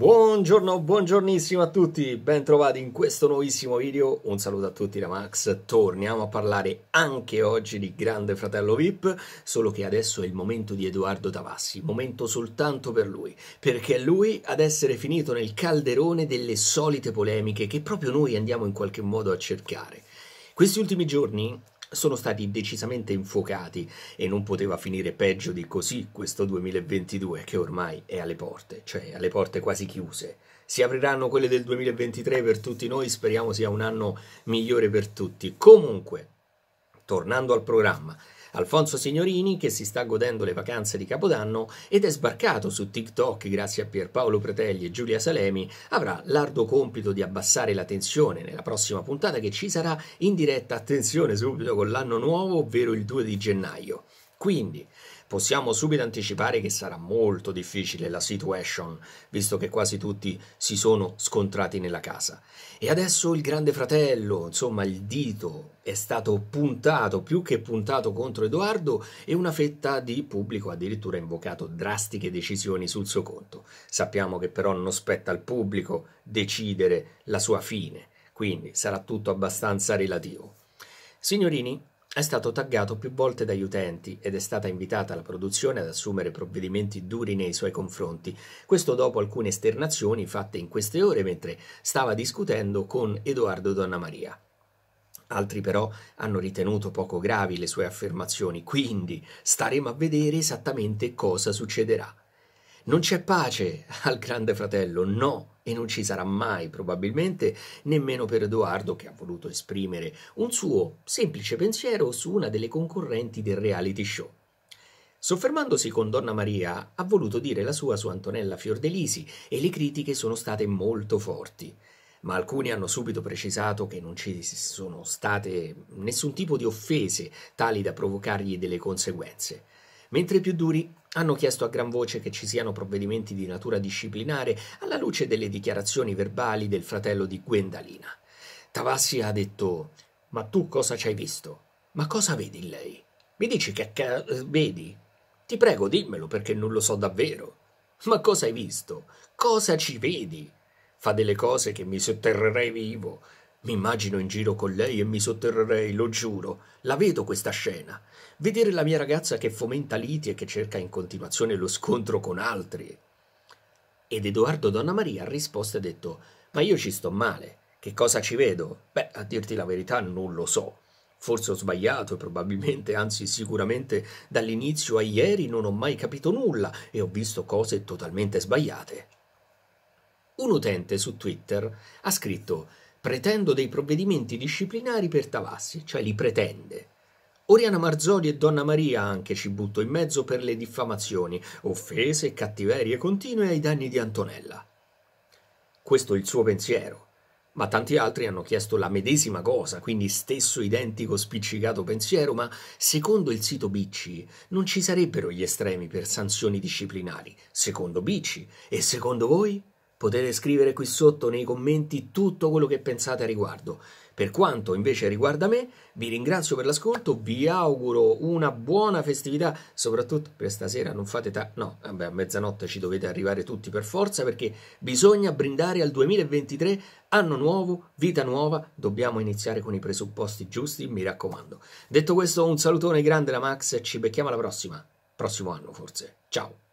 Buongiorno, buongiornissimo a tutti, bentrovati in questo nuovissimo video, un saluto a tutti da Max, torniamo a parlare anche oggi di Grande Fratello VIP, solo che adesso è il momento di Edoardo Tavassi, momento soltanto per lui, perché è lui ad essere finito nel calderone delle solite polemiche che proprio noi andiamo in qualche modo a cercare. Questi ultimi giorni sono stati decisamente infuocati e non poteva finire peggio di così questo 2022 che ormai è alle porte, cioè alle porte quasi chiuse. Si apriranno quelle del 2023 per tutti noi, speriamo sia un anno migliore per tutti. Comunque, tornando al programma, Alfonso Signorini, che si sta godendo le vacanze di Capodanno ed è sbarcato su TikTok grazie a Pierpaolo Pretelli e Giulia Salemi, avrà l'ardo compito di abbassare la tensione nella prossima puntata che ci sarà in diretta, attenzione subito, con l'anno nuovo, ovvero il 2 di gennaio. Quindi, Possiamo subito anticipare che sarà molto difficile la situation, visto che quasi tutti si sono scontrati nella casa. E adesso il grande fratello, insomma il dito, è stato puntato, più che puntato contro Edoardo e una fetta di pubblico addirittura ha invocato drastiche decisioni sul suo conto. Sappiamo che però non spetta al pubblico decidere la sua fine, quindi sarà tutto abbastanza relativo. Signorini, è stato taggato più volte dagli utenti ed è stata invitata la produzione ad assumere provvedimenti duri nei suoi confronti. Questo dopo alcune esternazioni fatte in queste ore mentre stava discutendo con Edoardo Donnamaria. Altri però hanno ritenuto poco gravi le sue affermazioni, quindi staremo a vedere esattamente cosa succederà. Non c'è pace al grande fratello, no, e non ci sarà mai probabilmente nemmeno per Edoardo che ha voluto esprimere un suo semplice pensiero su una delle concorrenti del reality show. Soffermandosi con Donna Maria ha voluto dire la sua su Antonella Fiordelisi e le critiche sono state molto forti ma alcuni hanno subito precisato che non ci sono state nessun tipo di offese tali da provocargli delle conseguenze mentre i più duri hanno chiesto a gran voce che ci siano provvedimenti di natura disciplinare alla luce delle dichiarazioni verbali del fratello di Gwendalina. Tavassi ha detto: Ma tu cosa ci hai visto? Ma cosa vedi in lei? Mi dici che ca- vedi? Ti prego, dimmelo perché non lo so davvero. Ma cosa hai visto? Cosa ci vedi? Fa delle cose che mi sotterrerei vivo. Mi immagino in giro con lei e mi sotterrerei, lo giuro. La vedo questa scena. Vedere la mia ragazza che fomenta liti e che cerca in continuazione lo scontro con altri. Ed Edoardo Donnamaria ha risposto e detto: Ma io ci sto male. Che cosa ci vedo? Beh, a dirti la verità, non lo so. Forse ho sbagliato e probabilmente, anzi sicuramente, dall'inizio a ieri non ho mai capito nulla e ho visto cose totalmente sbagliate. Un utente su Twitter ha scritto pretendo dei provvedimenti disciplinari per Tavassi, cioè li pretende. Oriana Marzoli e Donna Maria anche ci butto in mezzo per le diffamazioni, offese e cattiverie continue ai danni di Antonella. Questo è il suo pensiero, ma tanti altri hanno chiesto la medesima cosa, quindi stesso identico spiccicato pensiero, ma secondo il sito Bicci non ci sarebbero gli estremi per sanzioni disciplinari, secondo Bicci, e secondo voi? Potete scrivere qui sotto nei commenti tutto quello che pensate a riguardo. Per quanto invece riguarda me, vi ringrazio per l'ascolto, vi auguro una buona festività, soprattutto per stasera non fate ta... no, vabbè, a mezzanotte ci dovete arrivare tutti per forza perché bisogna brindare al 2023, anno nuovo, vita nuova, dobbiamo iniziare con i presupposti giusti, mi raccomando. Detto questo, un salutone grande da Max, ci becchiamo alla prossima, prossimo anno forse. Ciao!